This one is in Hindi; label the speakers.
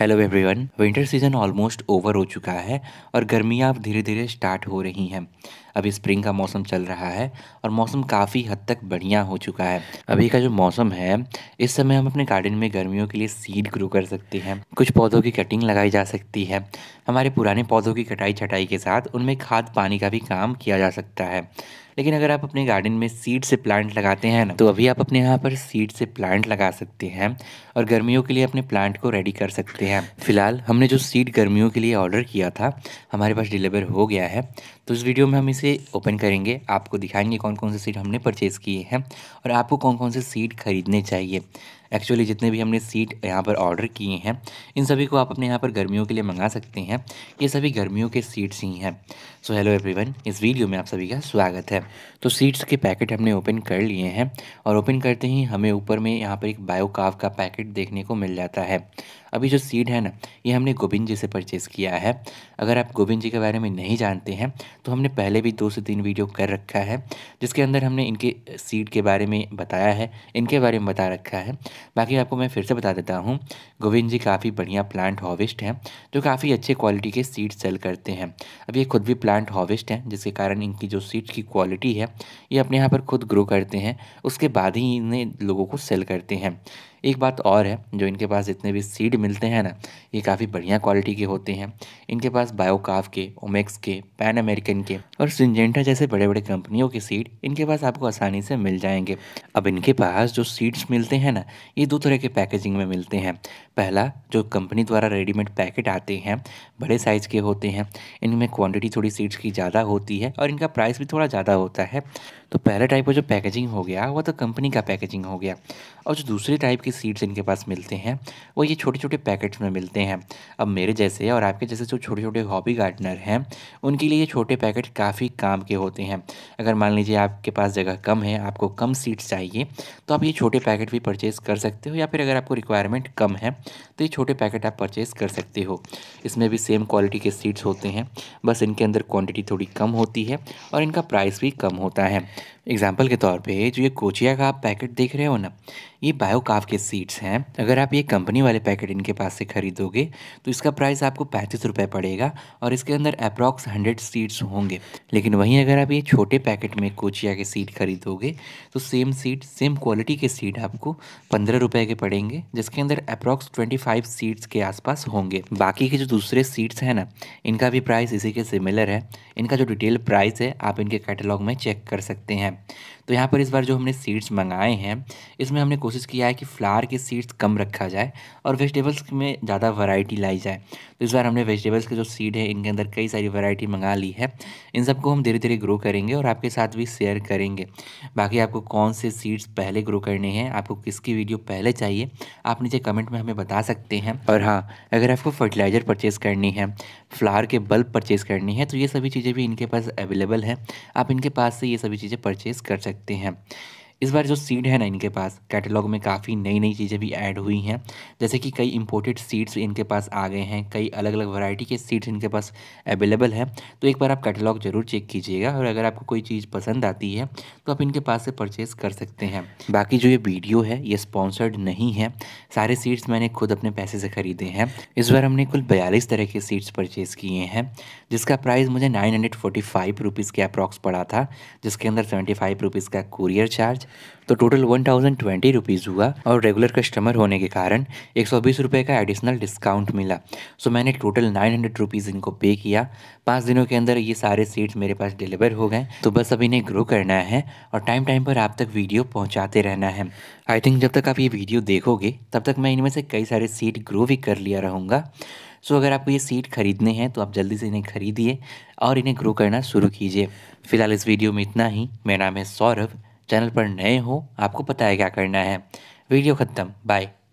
Speaker 1: hello everyone winter season almost over हो चुका है और गर्मियाँ अब धीरे धीरे स्टार्ट हो रही हैं अभी स्प्रिंग का मौसम चल रहा है और मौसम काफ़ी हद तक बढ़िया हो चुका है अभी का जो मौसम है इस समय हम अपने गार्डन में गर्मियों के लिए सीड ग्रो कर सकते हैं कुछ पौधों की कटिंग लगाई जा सकती है हमारे पुराने पौधों की कटाई छटाई के साथ उनमें खाद पानी का भी काम किया जा सकता है लेकिन अगर आप अपने गार्डन में सीड से प्लांट लगाते हैं ना तो अभी आप अपने यहाँ पर सीड से प्लांट लगा सकते हैं और गर्मियों के लिए अपने प्लांट को रेडी कर सकते हैं फिलहाल हमने जो सीड गर्मियों के लिए ऑर्डर किया था हमारे पास डिलीवर हो गया है तो इस वीडियो में हम इस से ओपन करेंगे आपको दिखाएंगे कौन कौन से सीट हमने परचेज़ किए हैं और आपको कौन कौन से सीट खरीदने चाहिए एक्चुअली जितने भी हमने सीट यहाँ पर ऑर्डर किए हैं इन सभी को आप अपने यहाँ पर गर्मियों के लिए मंगा सकते हैं ये सभी गर्मियों के सीट्स ही हैं सो हेलो एवरीवन इस वीडियो में आप सभी का स्वागत है तो सीट्स के पैकेट हमने ओपन कर लिए हैं और ओपन करते ही हमें ऊपर में यहाँ पर एक बायोकाव का पैकेट देखने को मिल जाता है अभी जो सीड है ना ये हमने गोविंद जी से परचेज़ किया है अगर आप गोविंद जी के बारे में नहीं जानते हैं तो हमने पहले भी दो से तीन वीडियो कर रखा है जिसके अंदर हमने इनके सीड के बारे में बताया है इनके बारे में बता रखा है बाकी आपको मैं फिर से बता देता हूँ गोविंद जी काफ़ी बढ़िया प्लांट हॉविस्ट हैं जो काफ़ी अच्छे क्वालिटी के सीड सेल करते हैं अब ये खुद भी प्लांट हॉविस्ट हैं जिसके कारण इनकी जो सीड्स की क्वालिटी है ये अपने यहाँ पर खुद ग्रो करते हैं उसके बाद ही इन्हें लोगों को सेल करते हैं एक बात और है जो इनके पास जितने भी सीड मिलते हैं ना ये काफ़ी बढ़िया क्वालिटी के होते हैं इनके पास बायोकाव के ओमेक्स के पैन अमेरिकन के और सिंजेंटा जैसे बड़े बड़े कंपनियों के सीड इनके पास आपको आसानी से मिल जाएंगे अब इनके पास जो सीड्स मिलते हैं ना ये दो तरह के पैकेजिंग में मिलते हैं पहला जो कंपनी द्वारा रेडीमेड पैकेट आते हैं बड़े साइज़ के होते हैं इनमें क्वान्टिटी थोड़ी सीड्स की ज़्यादा होती है और इनका प्राइस भी थोड़ा ज़्यादा होता है तो पहला टाइप का जो पैकेजिंग हो गया वो तो कंपनी का पैकेजिंग हो गया और जो दूसरे टाइप की सीड्स इनके पास मिलते हैं वो ये छोटे छोटे पैकेट्स में मिलते हैं अब मेरे जैसे और आपके जैसे जो छोटे छोटे हॉबी गार्डनर हैं उनके लिए ये छोटे पैकेट काफ़ी काम के होते हैं अगर मान लीजिए आपके पास जगह कम है आपको कम सीड्स चाहिए तो आप ये छोटे पैकेट भी परचेज़ कर सकते हो या फिर अगर आपको रिक्वायरमेंट कम है तो ये छोटे पैकेट आप परचेज़ कर सकते हो इसमें भी सेम क्वालिटी के सीड्स होते हैं बस इनके अंदर क्वान्टिटी थोड़ी कम होती है और इनका प्राइस भी कम होता है एग्जाम्पल के तौर पे जो ये कोचिया का आप पैकेट देख रहे हो ना ये बायोकाव के सीड्स हैं अगर आप ये कंपनी वाले पैकेट इनके पास से खरीदोगे तो इसका प्राइस आपको पैंतीस रुपये पड़ेगा और इसके अंदर अप्रॉक्स हंड्रेड सीड्स होंगे लेकिन वहीं अगर आप ये छोटे पैकेट में कोचिया के सीड खरीदोगे तो सेम सीड सेम क्वालिटी के सीड आपको पंद्रह रुपये के पड़ेंगे जिसके अंदर अप्रॉक्स ट्वेंटी फाइव सीड्स के आसपास होंगे बाकी के जो दूसरे सीड्स हैं ना इनका भी प्राइस इसी के सिमिलर है इनका जो डिटेल प्राइस है आप इनके कैटलॉग में चेक कर सकते हैं तो यहाँ पर इस बार जो हमने सीड्स मंगाए हैं इसमें हमने कोशिश किया है कि फ्लावर के सीड्स कम रखा जाए और वेजिटेबल्स में ज़्यादा वैरायटी लाई जाए तो इस बार हमने वेजिटेबल्स के जो सीड है इनके अंदर कई सारी वैरायटी मंगा ली है इन सबको हम धीरे धीरे ग्रो करेंगे और आपके साथ भी शेयर करेंगे बाकी आपको कौन से सीड्स पहले ग्रो करने हैं आपको किसकी वीडियो पहले चाहिए आप नीचे कमेंट में हमें बता सकते हैं और हाँ अगर आपको फर्टिलाइज़र परचेज़ करनी है फ्लावर के बल्ब परचेज़ करनी है तो ये सभी चीज़ें भी इनके पास अवेलेबल हैं आप इनके पास से ये सभी चीज़ें परचेज परचेज़ कर सकते हैं इस बार जो सीड है ना इनके पास कैटलॉग में काफ़ी नई नई चीज़ें भी ऐड हुई हैं जैसे कि कई इंपोर्टेड सीड्स इनके पास आ गए हैं कई अलग अलग वैरायटी के सीड्स इनके पास अवेलेबल हैं तो एक बार आप कैटलॉग ज़रूर चेक कीजिएगा और अगर आपको कोई चीज़ पसंद आती है तो आप इनके पास से परचेज़ कर सकते हैं बाकी जो ये वीडियो है ये स्पॉन्सर्ड नहीं है सारे सीड्स मैंने खुद अपने पैसे से ख़रीदे हैं इस बार हमने कुल बयालीस तरह के सीड्स परचेज़ किए हैं जिसका प्राइस मुझे nine hundred forty five rupees के अप्रॉक्स पड़ा था जिसके अंदर सेवेंटी फाइव रुपीज़ का कुरियर चार्ज तो total one thousand twenty rupees हुआ और रेगुलर कस्टमर होने के कारण एक सौ बीस रुपये का एडिशनल डिस्काउंट मिला सो मैंने टोटल नाइन हंड्रेड रुपीज़ इनको पे किया पाँच दिनों के अंदर ये सारे सीट्स मेरे पास डिलीवर हो गए तो बस अब इन्हें ग्रो करना है और टाइम टाइम पर आप तक वीडियो पहुँचाते रहना है आई थिंक जब तक आप ये वीडियो देखोगे तब तक मैं इनमें से कई सारे सीट ग्रो भी कर लिया रहूँगा सो so, अगर आपको ये सीट खरीदने हैं तो आप जल्दी से इन्हें खरीदिए और इन्हें ग्रो करना शुरू कीजिए फिलहाल इस वीडियो में इतना ही मेरा नाम है सौरभ चैनल पर नए हो आपको पता है क्या करना है वीडियो ख़त्म बाय